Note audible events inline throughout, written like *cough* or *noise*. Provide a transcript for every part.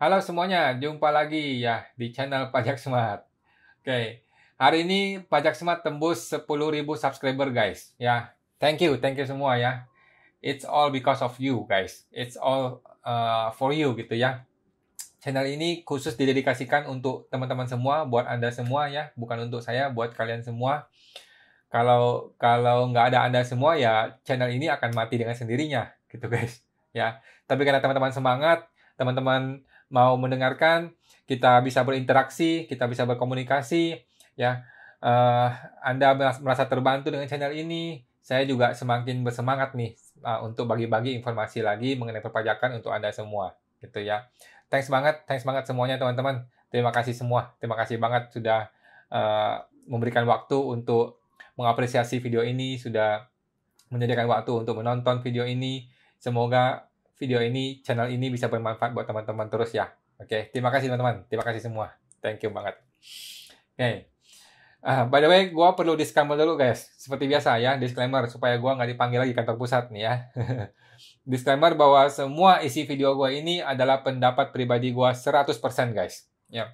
Halo semuanya, jumpa lagi ya di channel Pajak Smart. Oke, hari ini Pajak Smart tembus 10.000 subscriber guys. Ya, thank you, thank you semua ya. It's all because of you guys. It's all uh, for you gitu ya. Channel ini khusus didedikasikan untuk teman-teman semua, buat Anda semua ya, bukan untuk saya, buat kalian semua. Kalau kalau nggak ada Anda semua ya channel ini akan mati dengan sendirinya gitu guys. Ya, tapi karena teman-teman semangat, teman-teman mau mendengarkan, kita bisa berinteraksi, kita bisa berkomunikasi, ya. Uh, Anda merasa terbantu dengan channel ini, saya juga semakin bersemangat nih uh, untuk bagi-bagi informasi lagi mengenai perpajakan untuk Anda semua, gitu ya. Thanks banget, thanks banget semuanya teman-teman. Terima kasih semua, terima kasih banget sudah uh, memberikan waktu untuk mengapresiasi video ini, sudah menyediakan waktu untuk menonton video ini. Semoga video ini, channel ini bisa bermanfaat buat teman-teman terus ya. Oke, okay, terima kasih teman-teman. Terima kasih semua. Thank you banget. Oke. Okay. Uh, by the way, gue perlu disclaimer dulu guys. Seperti biasa ya, disclaimer supaya gue nggak dipanggil lagi kantor pusat nih ya. *laughs* disclaimer bahwa semua isi video gue ini adalah pendapat pribadi gue 100% guys. Ya.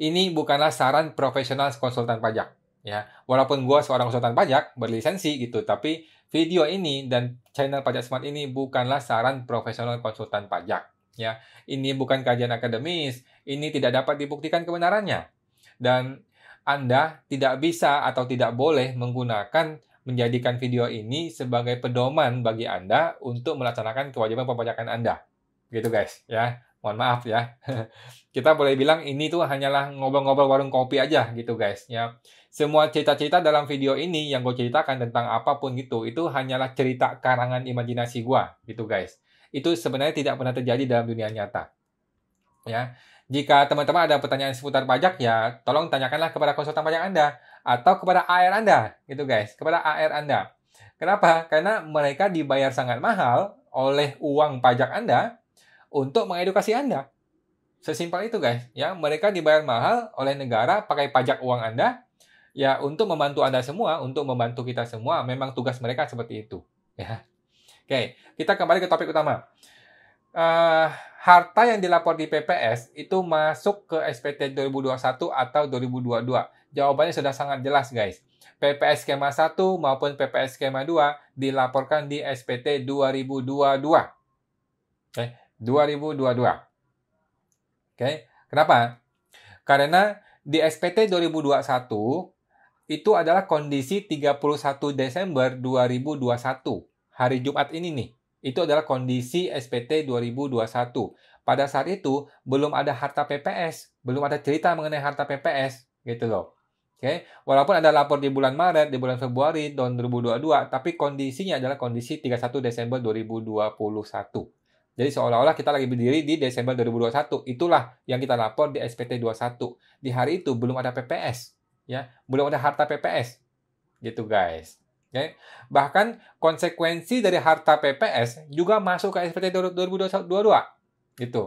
Ini bukanlah saran profesional konsultan pajak. Ya, walaupun gue seorang konsultan pajak berlisensi gitu, tapi Video ini dan channel Pajak Smart ini bukanlah saran profesional konsultan pajak. Ya, ini bukan kajian akademis. Ini tidak dapat dibuktikan kebenarannya. Dan Anda tidak bisa atau tidak boleh menggunakan menjadikan video ini sebagai pedoman bagi Anda untuk melaksanakan kewajiban perpajakan Anda. Gitu guys, ya mohon maaf ya. *laughs* Kita boleh bilang ini tuh hanyalah ngobrol-ngobrol warung kopi aja gitu guys ya. Semua cerita-cerita dalam video ini yang gue ceritakan tentang apapun gitu, itu hanyalah cerita karangan imajinasi gue gitu guys. Itu sebenarnya tidak pernah terjadi dalam dunia nyata. Ya, jika teman-teman ada pertanyaan seputar pajak ya, tolong tanyakanlah kepada konsultan pajak Anda atau kepada AR Anda gitu guys, kepada AR Anda. Kenapa? Karena mereka dibayar sangat mahal oleh uang pajak Anda untuk mengedukasi Anda. Sesimpel itu guys, ya mereka dibayar mahal oleh negara pakai pajak uang Anda ya untuk membantu Anda semua, untuk membantu kita semua, memang tugas mereka seperti itu, ya. Oke, kita kembali ke topik utama. Uh, harta yang dilapor di PPS itu masuk ke SPT 2021 atau 2022. Jawabannya sudah sangat jelas, guys. PPS skema 1 maupun PPS skema 2 dilaporkan di SPT 2022. Oke. 2022. Oke, kenapa? Karena di SPT 2021 itu adalah kondisi 31 Desember 2021, hari Jumat ini nih. Itu adalah kondisi SPT 2021. Pada saat itu belum ada harta PPS, belum ada cerita mengenai harta PPS gitu loh. Oke, okay? walaupun ada lapor di bulan Maret, di bulan Februari tahun 2022, tapi kondisinya adalah kondisi 31 Desember 2021. Jadi seolah-olah kita lagi berdiri di Desember 2021. Itulah yang kita lapor di SPT 21. Di hari itu belum ada PPS, ya, belum ada harta PPS. Gitu guys. Okay. Ya. Bahkan konsekuensi dari harta PPS juga masuk ke SPT 2022. Gitu.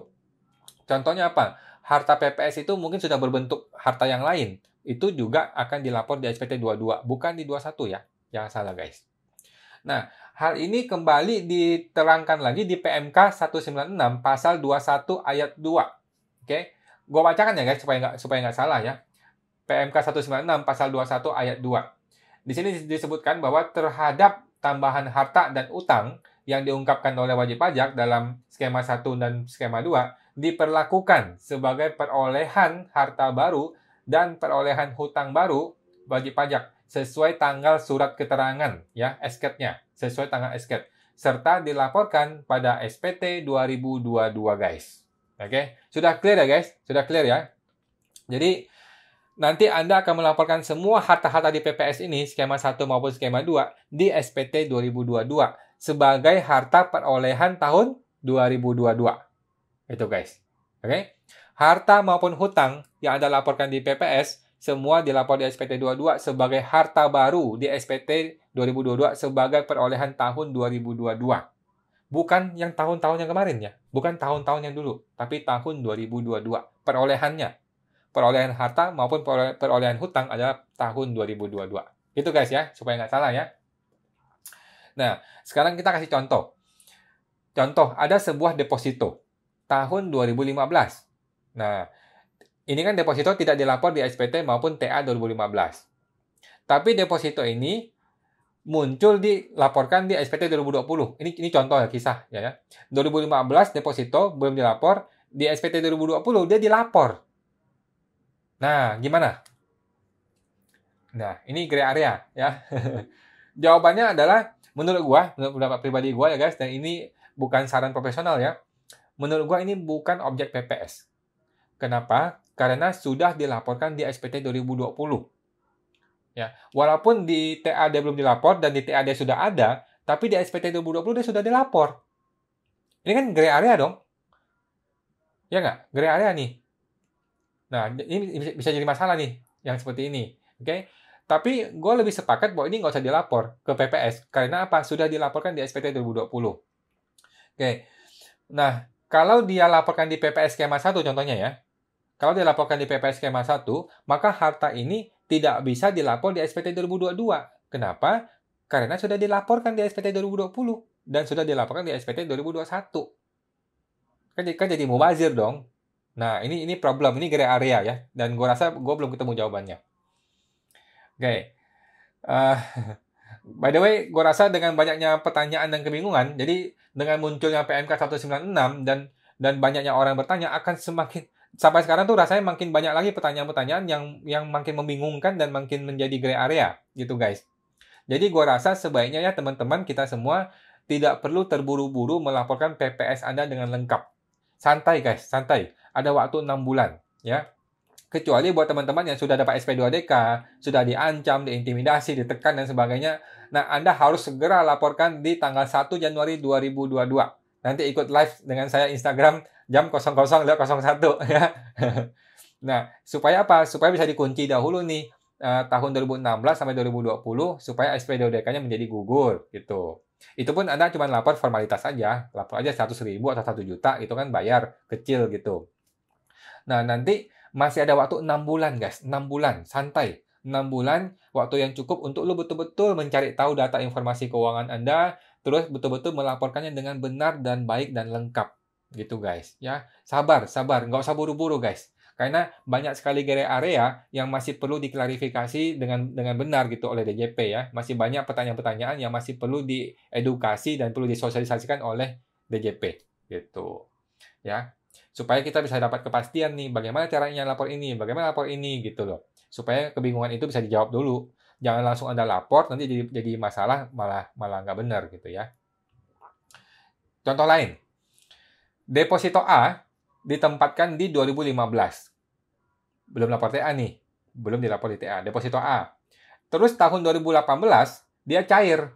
Contohnya apa? Harta PPS itu mungkin sudah berbentuk harta yang lain. Itu juga akan dilapor di SPT 22, bukan di 21 ya. Jangan salah guys. Nah, hal ini kembali diterangkan lagi di PMK 196 pasal 21 ayat 2. Oke. Okay? Gue bacakan ya guys supaya nggak supaya nggak salah ya. PMK 196 pasal 21 ayat 2. Di sini disebutkan bahwa terhadap tambahan harta dan utang yang diungkapkan oleh wajib pajak dalam skema 1 dan skema 2 diperlakukan sebagai perolehan harta baru dan perolehan hutang baru wajib pajak sesuai tanggal surat keterangan ya esketnya sesuai tanggal esket serta dilaporkan pada SPT 2022 guys. Oke, okay? sudah clear ya guys? Sudah clear ya? Jadi nanti Anda akan melaporkan semua harta-harta di PPS ini skema 1 maupun skema 2 di SPT 2022 sebagai harta perolehan tahun 2022. Itu guys. Oke. Okay? Harta maupun hutang yang Anda laporkan di PPS semua dilapor di SPT 22 sebagai harta baru di SPT 2022 sebagai perolehan tahun 2022. Bukan yang tahun-tahun yang kemarin ya, bukan tahun-tahun yang dulu, tapi tahun 2022 perolehannya. Perolehan harta maupun perolehan hutang adalah tahun 2022. Itu guys ya, supaya nggak salah ya. Nah, sekarang kita kasih contoh. Contoh, ada sebuah deposito tahun 2015. Nah, ini kan deposito tidak dilapor di SPT maupun TA 2015. Tapi deposito ini muncul dilaporkan di SPT 2020. Ini ini contoh ya kisah ya. 2015 ya. deposito belum dilapor, di SPT 2020 dia dilapor. Nah, gimana? Nah, ini gray area ya. *laughs* Jawabannya adalah menurut gua, menurut pendapat pribadi gua ya guys dan ini bukan saran profesional ya. Menurut gua ini bukan objek PPS. Kenapa? karena sudah dilaporkan di SPT 2020. Ya, walaupun di TAD belum dilapor dan di TAD sudah ada, tapi di SPT 2020 dia sudah dilapor. Ini kan gray area dong. Ya nggak? Gray area nih. Nah, ini bisa jadi masalah nih yang seperti ini. Oke? Okay? Tapi gue lebih sepakat bahwa ini nggak usah dilapor ke PPS. Karena apa? Sudah dilaporkan di SPT 2020. Oke. Okay. Nah, kalau dia laporkan di PPS skema 1 contohnya ya. Kalau dilaporkan di PPS Skema 1, maka harta ini tidak bisa dilapor di SPT 2022. Kenapa? Karena sudah dilaporkan di SPT 2020 dan sudah dilaporkan di SPT 2021. Kan, kan jadi mubazir dong. Nah, ini ini problem, ini gray area ya. Dan gue rasa gue belum ketemu jawabannya. Oke. Okay. Uh, eh, *laughs* by the way, gue rasa dengan banyaknya pertanyaan dan kebingungan, jadi dengan munculnya PMK 196 dan dan banyaknya orang bertanya akan semakin sampai sekarang tuh rasanya makin banyak lagi pertanyaan-pertanyaan yang yang makin membingungkan dan makin menjadi gray area gitu guys. Jadi gua rasa sebaiknya ya teman-teman kita semua tidak perlu terburu-buru melaporkan PPS Anda dengan lengkap. Santai guys, santai. Ada waktu 6 bulan ya. Kecuali buat teman-teman yang sudah dapat SP2DK, sudah diancam, diintimidasi, ditekan dan sebagainya. Nah, Anda harus segera laporkan di tanggal 1 Januari 2022. Nanti ikut live dengan saya Instagram jam 00.01 *laughs* ya. nah, supaya apa? Supaya bisa dikunci dahulu nih eh, tahun 2016 sampai 2020 supaya SPDODK-nya menjadi gugur gitu. Itu pun Anda cuma lapor formalitas aja, lapor aja 100 ribu atau 1 juta itu kan bayar kecil gitu. Nah, nanti masih ada waktu 6 bulan guys, 6 bulan, santai. 6 bulan waktu yang cukup untuk lo betul-betul mencari tahu data informasi keuangan Anda, terus betul-betul melaporkannya dengan benar dan baik dan lengkap. Gitu guys, ya. Sabar, sabar, nggak usah buru-buru guys. Karena banyak sekali gere area yang masih perlu diklarifikasi dengan dengan benar gitu oleh DJP ya. Masih banyak pertanyaan-pertanyaan yang masih perlu diedukasi dan perlu disosialisasikan oleh DJP gitu. Ya. Supaya kita bisa dapat kepastian nih bagaimana caranya lapor ini, bagaimana lapor ini gitu loh. Supaya kebingungan itu bisa dijawab dulu jangan langsung anda lapor nanti jadi jadi masalah malah malah nggak benar gitu ya contoh lain Deposito A ditempatkan di 2015. Belum lapor TA nih. Belum dilapor di TA. Deposito A. Terus tahun 2018, dia cair.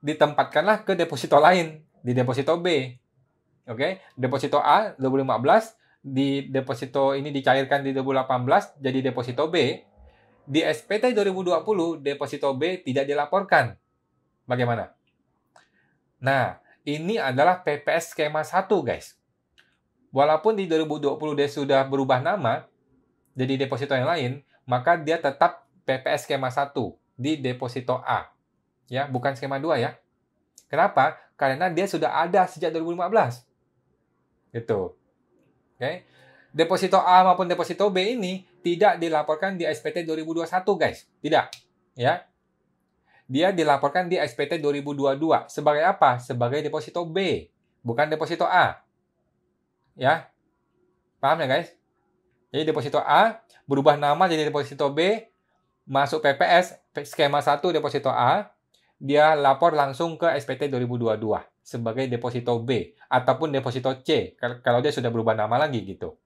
Ditempatkanlah ke deposito lain. Di deposito B. Oke. Deposito A 2015. Di deposito ini dicairkan di 2018 jadi deposito B. Di SPT 2020, deposito B tidak dilaporkan. Bagaimana? Nah, ini adalah PPS skema 1 guys. Walaupun di 2020 dia sudah berubah nama jadi deposito yang lain, maka dia tetap PPS skema 1 di deposito A. Ya, bukan skema 2 ya. Kenapa? Karena dia sudah ada sejak 2015. Gitu. Oke. Okay? Deposito A maupun deposito B ini tidak dilaporkan di SPT 2021, guys. Tidak. Ya. Dia dilaporkan di SPT 2022 sebagai apa? Sebagai deposito B, bukan deposito A. Ya. Paham ya, guys? Jadi deposito A berubah nama jadi deposito B, masuk PPS skema 1 deposito A, dia lapor langsung ke SPT 2022 sebagai deposito B ataupun deposito C kalau dia sudah berubah nama lagi gitu.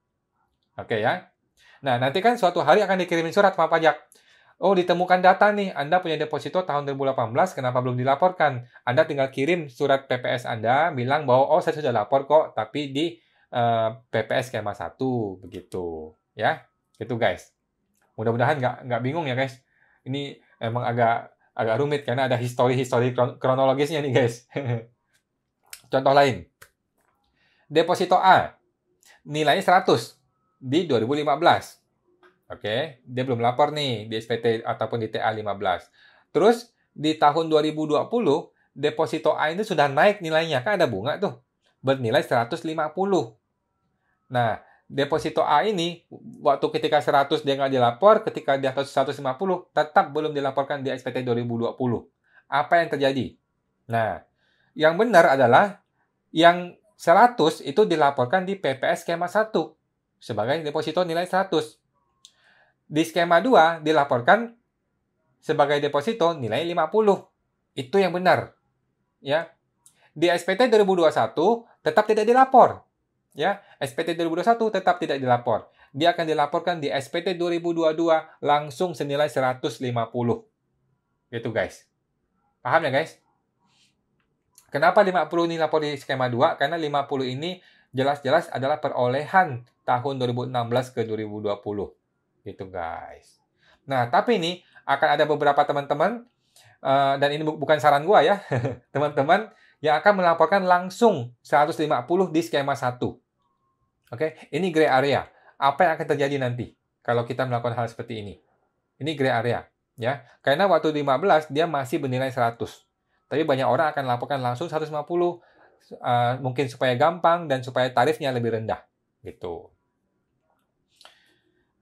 Oke ya. Nah, nanti kan suatu hari akan dikirimin surat sama pajak. Oh, ditemukan data nih, Anda punya deposito tahun 2018, kenapa belum dilaporkan? Anda tinggal kirim surat PPS Anda, bilang bahwa, oh saya sudah lapor kok, tapi di uh, eh, PPS skema 1, begitu. Ya, itu guys. Mudah-mudahan nggak, nggak bingung ya guys. Ini emang agak agak rumit karena ada histori-histori kronologisnya nih guys. *laughs* Contoh lain. Deposito A, nilainya 100 di 2015 Oke, okay? dia belum lapor nih di SPT ataupun di TA 15. Terus di tahun 2020 deposito A ini sudah naik nilainya kan ada bunga tuh bernilai 150. Nah, deposito A ini waktu ketika 100 dia nggak dilapor, ketika di atas 150 tetap belum dilaporkan di SPT 2020. Apa yang terjadi? Nah, yang benar adalah yang 100 itu dilaporkan di PPS skema 1 sebagai deposito nilai 100. Di skema 2 dilaporkan sebagai deposito nilai 50. Itu yang benar. Ya. Di SPT 2021 tetap tidak dilapor. Ya, SPT 2021 tetap tidak dilapor. Dia akan dilaporkan di SPT 2022 langsung senilai 150. Gitu guys. Paham ya guys? Kenapa 50 ini lapor di skema 2? Karena 50 ini jelas-jelas adalah perolehan tahun 2016 ke 2020. Gitu guys. Nah, tapi ini akan ada beberapa teman-teman uh, dan ini bu bukan saran gua ya, *laughs* teman-teman yang akan melaporkan langsung 150 di skema 1. Oke, okay? ini gray area. Apa yang akan terjadi nanti kalau kita melakukan hal seperti ini? Ini gray area, ya. Karena waktu 15 dia masih bernilai 100. Tapi banyak orang akan laporkan langsung 150 uh, eh, mungkin supaya gampang dan supaya tarifnya lebih rendah gitu.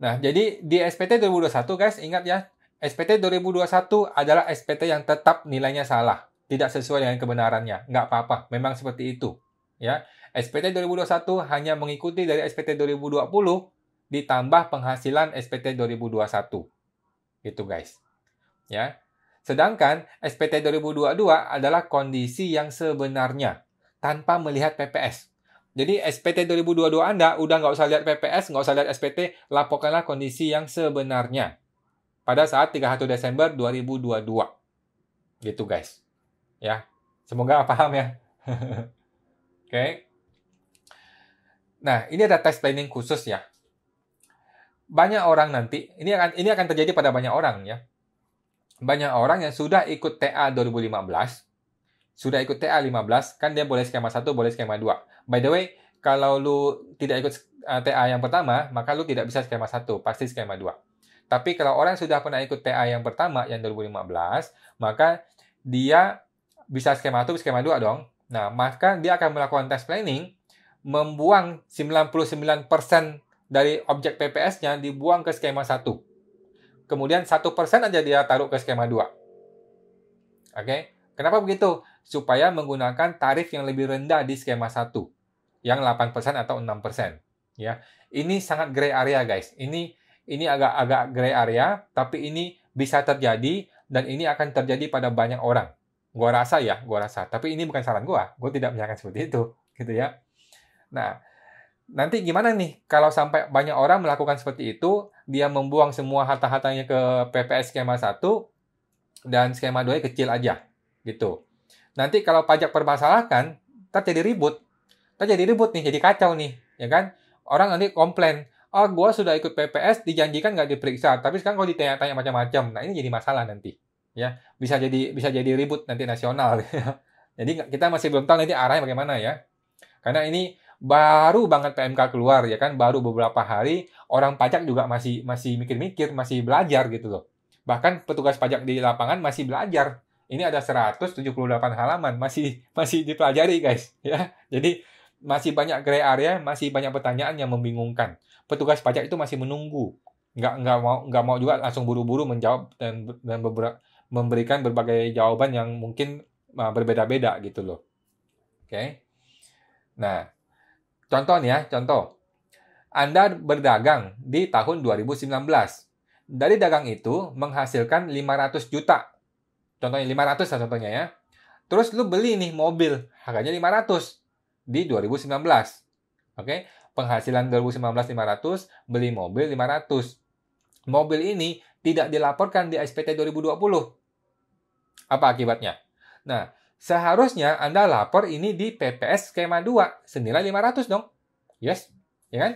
Nah, jadi di SPT 2021 guys, ingat ya, SPT 2021 adalah SPT yang tetap nilainya salah, tidak sesuai dengan kebenarannya. Nggak apa-apa, memang seperti itu. Ya, SPT 2021 hanya mengikuti dari SPT 2020 ditambah penghasilan SPT 2021. Gitu guys. Ya. Sedangkan SPT 2022 adalah kondisi yang sebenarnya tanpa melihat PPS. Jadi SPT 2022 Anda udah nggak usah lihat PPS, nggak usah lihat SPT, laporkanlah kondisi yang sebenarnya pada saat 31 Desember 2022. Gitu guys. Ya, semoga *laughs* paham ya. *laughs* Oke. Okay. Nah, ini ada test planning khusus ya. Banyak orang nanti, ini akan ini akan terjadi pada banyak orang ya. Banyak orang yang sudah ikut TA 2015 sudah ikut TA 15, kan dia boleh skema 1, boleh skema 2. By the way, kalau lu tidak ikut eh, TA yang pertama, maka lu tidak bisa skema 1, pasti skema 2. Tapi kalau orang sudah pernah ikut TA yang pertama, yang 2015, maka dia bisa skema 1, skema 2 dong. Nah, maka dia akan melakukan test planning, membuang 99% dari objek PPS-nya dibuang ke skema 1. Kemudian 1% aja dia taruh ke skema 2. Oke, okay? kenapa begitu? supaya menggunakan tarif yang lebih rendah di skema 1 yang 8% atau 6%. Ya. Ini sangat gray area guys. Ini ini agak-agak gray area tapi ini bisa terjadi dan ini akan terjadi pada banyak orang. Gua rasa ya, gua rasa. Tapi ini bukan saran gua. Gua tidak menyarankan seperti itu, gitu ya. Nah, nanti gimana nih kalau sampai banyak orang melakukan seperti itu, dia membuang semua harta-hartanya ke PPS skema 1 dan skema 2 kecil aja, gitu. Nanti kalau pajak permasalahkan, ntar jadi ribut. Ntar jadi ribut nih, jadi kacau nih, ya kan? Orang nanti komplain, oh ah, gue sudah ikut PPS, dijanjikan nggak diperiksa, tapi sekarang kalau ditanya-tanya macam-macam, nah ini jadi masalah nanti, ya bisa jadi bisa jadi ribut nanti nasional. *laughs* Ya. jadi kita masih belum tahu nanti arahnya bagaimana ya, karena ini baru banget PMK keluar ya kan, baru beberapa hari orang pajak juga masih masih mikir-mikir, masih belajar gitu loh. Bahkan petugas pajak di lapangan masih belajar ini ada 178 halaman, masih masih dipelajari guys, ya. Jadi masih banyak gray area, masih banyak pertanyaan yang membingungkan. Petugas pajak itu masih menunggu, nggak nggak mau nggak mau juga langsung buru-buru menjawab dan dan beberapa, memberikan berbagai jawaban yang mungkin eh, berbeda-beda gitu loh. Oke. Okay? Nah, contoh nih ya, contoh. Anda berdagang di tahun 2019. Dari dagang itu menghasilkan 500 juta contohnya 500 lah contohnya ya. Terus lu beli nih mobil, harganya 500 di 2019. Oke, okay? penghasilan 2019 500, beli mobil 500. Mobil ini tidak dilaporkan di SPT 2020. Apa akibatnya? Nah, seharusnya Anda lapor ini di PPS skema 2, senilai 500 dong. Yes, ya kan?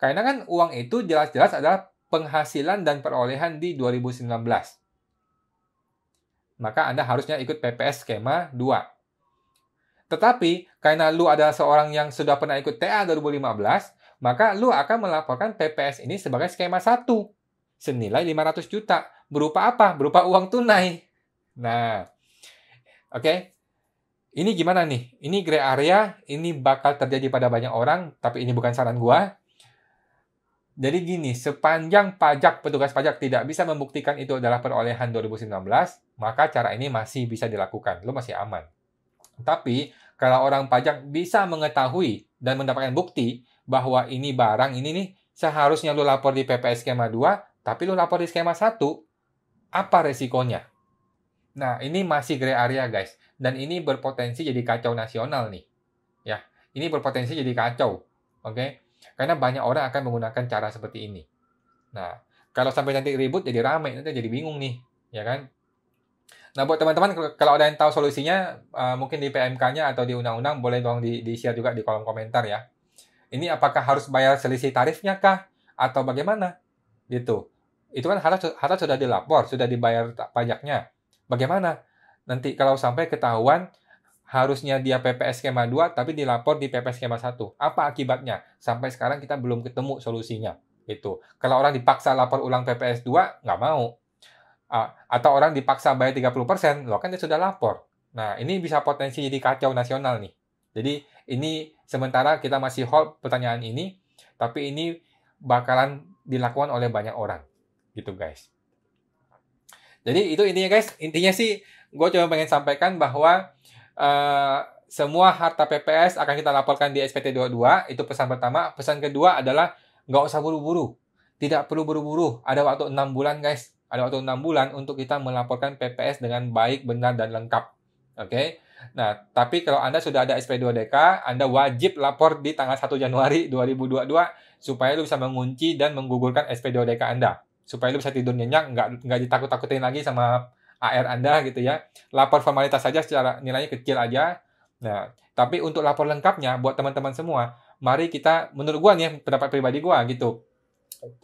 Karena kan uang itu jelas-jelas adalah penghasilan dan perolehan di 2019 maka Anda harusnya ikut PPS skema 2. Tetapi, karena lu adalah seorang yang sudah pernah ikut TA 2015, maka lu akan melaporkan PPS ini sebagai skema 1 senilai 500 juta. Berupa apa? Berupa uang tunai. Nah, oke. Okay. Ini gimana nih? Ini gray area, ini bakal terjadi pada banyak orang, tapi ini bukan saran gua. Jadi gini, sepanjang pajak petugas pajak tidak bisa membuktikan itu adalah perolehan 2019, maka cara ini masih bisa dilakukan. Lo masih aman. Tapi kalau orang pajak bisa mengetahui dan mendapatkan bukti bahwa ini barang ini nih seharusnya lo lapor di PPS skema 2, tapi lo lapor di skema 1, apa resikonya? Nah, ini masih gray area, guys. Dan ini berpotensi jadi kacau nasional nih. Ya, ini berpotensi jadi kacau. Oke. Okay? Karena banyak orang akan menggunakan cara seperti ini. Nah, kalau sampai nanti ribut jadi ramai, nanti jadi bingung nih, ya kan? Nah, buat teman-teman kalau ada yang tahu solusinya, uh, mungkin di PMK-nya atau di undang-undang boleh tolong di, di juga di kolom komentar ya. Ini apakah harus bayar selisih tarifnya kah atau bagaimana? Gitu. Itu kan harta harta sudah dilapor, sudah dibayar pajaknya. Bagaimana? Nanti kalau sampai ketahuan harusnya dia PPS skema 2 tapi dilapor di PPS skema 1. Apa akibatnya? Sampai sekarang kita belum ketemu solusinya. Itu. Kalau orang dipaksa lapor ulang PPS 2 nggak mau. Atau orang dipaksa bayar 30%, loh kan dia sudah lapor. Nah, ini bisa potensi jadi kacau nasional nih. Jadi ini sementara kita masih hold pertanyaan ini, tapi ini bakalan dilakukan oleh banyak orang. Gitu guys. Jadi itu intinya guys, intinya sih gue cuma pengen sampaikan bahwa Eh, semua harta PPS akan kita laporkan di SPT 22. Itu pesan pertama. Pesan kedua adalah nggak usah buru-buru. Tidak perlu buru-buru. Ada waktu 6 bulan, guys. Ada waktu 6 bulan untuk kita melaporkan PPS dengan baik, benar, dan lengkap. Oke. Okay? Nah, tapi kalau Anda sudah ada SP2DK, Anda wajib lapor di tanggal 1 Januari 2022 supaya lu bisa mengunci dan menggugurkan SP2DK Anda. Supaya lu bisa tidur nyenyak, nggak, nggak ditakut-takutin lagi sama AR Anda gitu ya. Lapor formalitas saja secara nilainya kecil aja. Nah, tapi untuk lapor lengkapnya buat teman-teman semua, mari kita menurut gua nih pendapat pribadi gua gitu.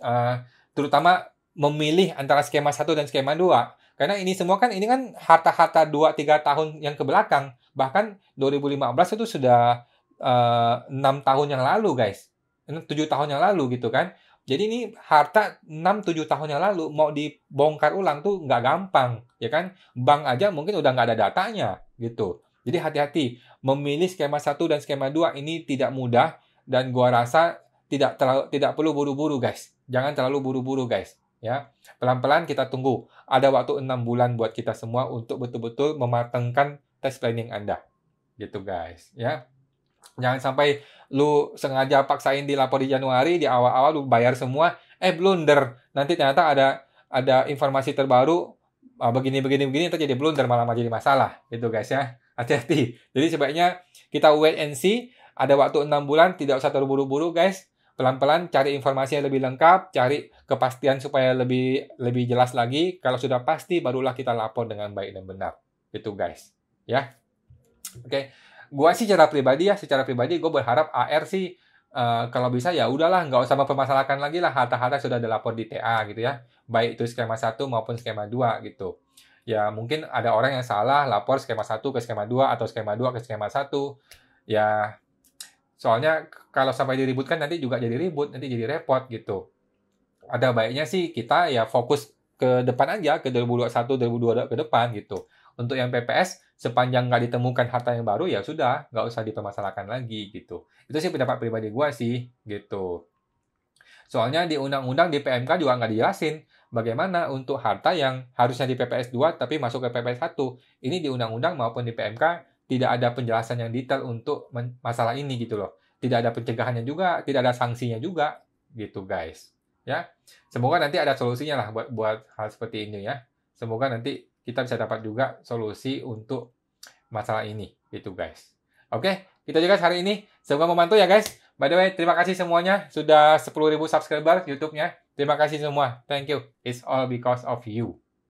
Uh, terutama memilih antara skema satu dan skema dua, Karena ini semua kan ini kan harta-harta 2 tiga tahun yang ke belakang. Bahkan 2015 itu sudah uh, tahun yang lalu, guys. tujuh tahun yang lalu gitu kan. Jadi ini harta 6-7 tahun yang lalu mau dibongkar ulang tuh nggak gampang, ya kan? Bank aja mungkin udah nggak ada datanya gitu. Jadi hati-hati memilih skema satu dan skema 2 ini tidak mudah dan gua rasa tidak terlalu tidak perlu buru-buru guys. Jangan terlalu buru-buru guys, ya. Pelan-pelan kita tunggu. Ada waktu 6 bulan buat kita semua untuk betul-betul mematangkan test planning Anda. Gitu guys, ya. Jangan sampai lu sengaja paksain dilapor di Januari di awal-awal lu bayar semua, eh blunder. Nanti ternyata ada ada informasi terbaru ah, begini begini begini terjadi blunder malah jadi masalah gitu guys ya hati-hati jadi sebaiknya kita wait and see ada waktu 6 bulan tidak usah terburu-buru guys pelan-pelan cari informasi yang lebih lengkap cari kepastian supaya lebih lebih jelas lagi kalau sudah pasti barulah kita lapor dengan baik dan benar itu guys ya oke okay gue sih secara pribadi ya secara pribadi gue berharap AR sih Uh, kalau bisa ya udahlah nggak usah mempermasalahkan lagi lah harta-harta sudah dilapor di TA gitu ya baik itu skema satu maupun skema 2 gitu ya mungkin ada orang yang salah lapor skema satu ke skema 2 atau skema 2 ke skema satu. ya soalnya kalau sampai diributkan nanti juga jadi ribut nanti jadi repot gitu ada baiknya sih kita ya fokus ke depan aja ke 2021 2022 ke depan gitu untuk yang PPS sepanjang nggak ditemukan harta yang baru ya sudah nggak usah dipermasalahkan lagi gitu itu sih pendapat pribadi gue sih gitu soalnya di undang-undang di PMK juga nggak dijelasin bagaimana untuk harta yang harusnya di PPS 2 tapi masuk ke PPS 1 ini di undang-undang maupun di PMK tidak ada penjelasan yang detail untuk masalah ini gitu loh tidak ada pencegahannya juga tidak ada sanksinya juga gitu guys ya semoga nanti ada solusinya lah buat buat hal seperti ini ya semoga nanti kita bisa dapat juga solusi untuk masalah ini gitu guys. Oke, okay, kita juga hari ini semoga membantu ya guys. By the way, terima kasih semuanya sudah 10.000 subscriber YouTube-nya. Terima kasih semua. Thank you. It's all because of you.